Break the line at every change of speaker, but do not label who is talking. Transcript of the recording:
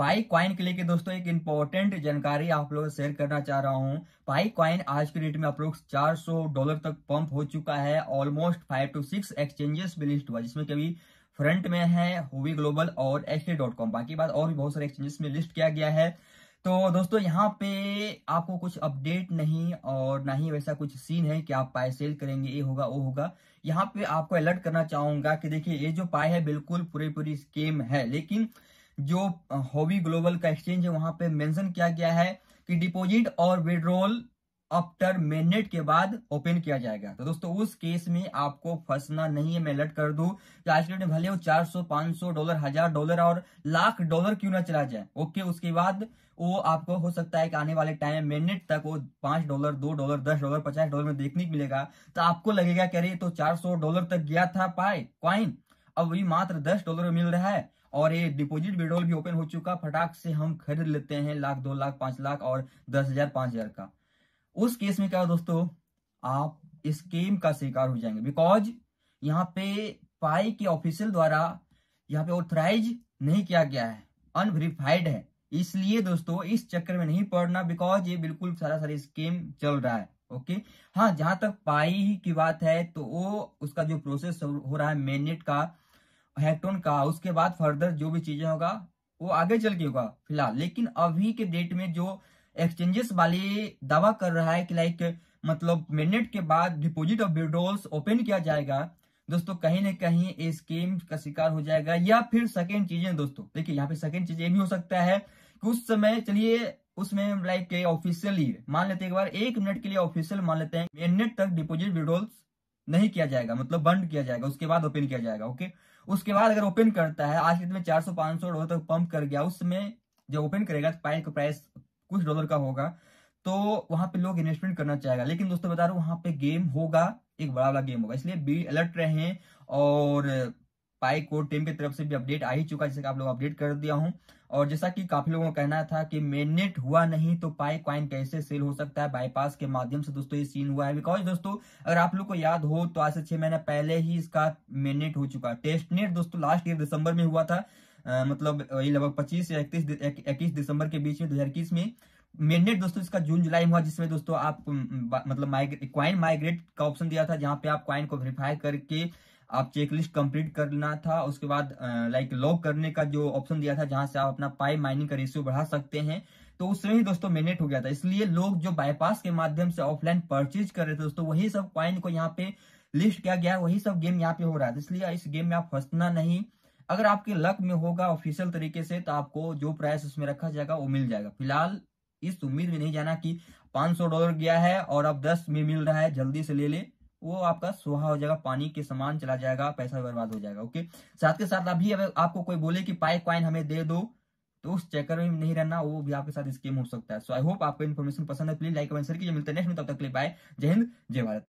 पाई coin के लेके दोस्तों एक इंपॉर्टेंट जानकारी आप लोगों से शेयर करना चाह रहा हूँ पाई क्वाइन आज के डेट में अप्रोक्स 400 डॉलर तक पंप हो चुका है almost five to six exchanges भी लिस्ट हुआ जिसमें कभी फ्रंट में है हुई ग्लोबल और एक्सटे डॉट कॉम बाकी बात और भी बहुत सारे एक्सचेंजेस में लिस्ट किया गया है तो दोस्तों यहाँ पे आपको कुछ अपडेट नहीं और ना ही वैसा कुछ सीन है कि आप पाए सेल करेंगे ये होगा वो होगा यहाँ पे आपको अलर्ट करना चाहूंगा कि देखिए ये जो पाए है बिल्कुल पूरी पूरी स्कीम है लेकिन जो होबी ग्लोबल का एक्सचेंज है वहां पे मेंशन किया गया है कि डिपॉजिट और विड्रोल आफ्टर मेनेट के बाद ओपन किया जाएगा तो दोस्तों उस केस में आपको फंसना नहीं है मैं अलर्ट कर दू कि आज के डेट में भले वो 400 500 डॉलर हजार डॉलर और लाख डॉलर क्यों ना चला जाए ओके उसके बाद वो आपको हो सकता है कि आने वाले टाइम मिनट तक वो पांच डॉलर दो डॉलर दस डॉलर पचास डॉलर में देखने को मिलेगा तो आपको लगेगा कह रही तो चार सौ डॉलर तक गया था पाए क्वाइन अब वही मात्र दस डॉलर में मिल रहा है और ये डिपोजिट विड्रोल भी ओपन हो चुका फटाक से हम खरीद लेते हैं लाख दो लाख पांच लाख और दस हजार पांच हजार का उस केस में क्या दोस्तों आप स्कीम का शिकार हो जाएंगे बिकॉज यहाँ पे पाई के ऑफिशियल द्वारा यहाँ पे ऑथराइज नहीं किया गया है अनवेरीफाइड है इसलिए दोस्तों इस चक्कर में नहीं पड़ना बिकॉज ये बिल्कुल सारा सारी स्कीम चल रहा है ओके हाँ जहां तक पाई की बात है तो वो उसका जो प्रोसेस हो रहा है मेनेट का हेक्टोन का उसके बाद फर्दर जो भी चीजें होगा वो आगे चल के होगा फिलहाल लेकिन अभी के डेट में जो एक्सचेंजेस वाली दावा कर रहा है कि लाइक मतलब मिनट के बाद डिपोजिट ऑफ विड्रोल्स ओपन किया जाएगा दोस्तों कहीं ना कहीं ये स्कीम का शिकार हो जाएगा या फिर सेकेंड चीजें दोस्तों देखिए यहाँ पे सेकेंड चीज ये भी हो सकता है कि उस समय चलिए उसमें लाइक ऑफिशियली मान लेते हैं एक बार एक मिनट के लिए ऑफिशियल मान लेते हैं मिनट तक डिपोजिट विड्रोल्स नहीं किया जाएगा मतलब बंद किया जाएगा उसके बाद ओपन किया जाएगा ओके उसके बाद अगर ओपन करता है आज के दिन में चार सौ पांच सौ डॉलर तक पंप कर गया उसमें जो ओपन करेगा तो पाइन का प्राइस कुछ डॉलर का होगा तो वहां पे लोग इन्वेस्टमेंट करना चाहेगा लेकिन दोस्तों बता रहा हूँ वहां पे गेम होगा एक बड़ा वाला गेम होगा इसलिए बी अलर्ट रहे और पाई कोड टीम की तरफ से भी अपडेट आ ही चुका है जिसे आप लोग अपडेट कर दिया हूँ और जैसा कि काफी लोगों का कहना था कि मेननेट हुआ नहीं तो पाई क्वाइन कैसे सेल हो सकता है बाईपास के माध्यम से दोस्तों ये सीन हुआ है बिकॉज दोस्तों अगर आप लोग को याद हो तो आज से छह महीने पहले ही इसका मेननेट हो चुका टेस्ट नेट दोस्तों लास्ट ईयर दिसंबर में हुआ था आ, मतलब ये लगभग पच्चीस या इकतीस इक्कीस दिसंबर के बीच में दो में मेननेट दोस्तों इसका जून जुलाई में हुआ जिसमें दोस्तों आप मतलब क्वाइन माइग्रेट का ऑप्शन दिया था जहां पे आप क्वाइन को वेरीफाई करके आप चेकलिस्ट कंप्लीट करना था उसके बाद लाइक लॉग करने का जो ऑप्शन दिया था जहां से आप अपना पाई माइनिंग का रेशियो बढ़ा सकते हैं तो उसमें ही दोस्तों मेनेट हो गया था इसलिए लोग जो बाईपास के माध्यम से ऑफलाइन परचेज कर रहे थे दोस्तों वही सब कॉइन को यहाँ पे लिस्ट किया गया वही सब गेम यहाँ पे हो रहा था तो इसलिए इस गेम में आप फंसना नहीं अगर आपके लक में होगा ऑफिशियल तरीके से तो आपको जो प्राइस उसमें रखा जाएगा वो मिल जाएगा फिलहाल इस उम्मीद में नहीं जाना कि 500 डॉलर गया है और अब 10 में मिल रहा है जल्दी से ले ले वो आपका सुहा हो जाएगा पानी के समान चला जाएगा पैसा बर्बाद हो जाएगा ओके साथ के साथ अभी अगर आपको कोई बोले कि पाए क्वाइन हमें दे दो तो उस चेकर में नहीं रहना वो भी आपके साथ स्कीम हो सकता है सो आई होप आपको इन्फॉर्मेशन पसंद है प्लीज लाइक कमेंट शेयर कीजिए मिलते हैं नेक्स्ट में तब तक के लिए जय हिंद जय भारत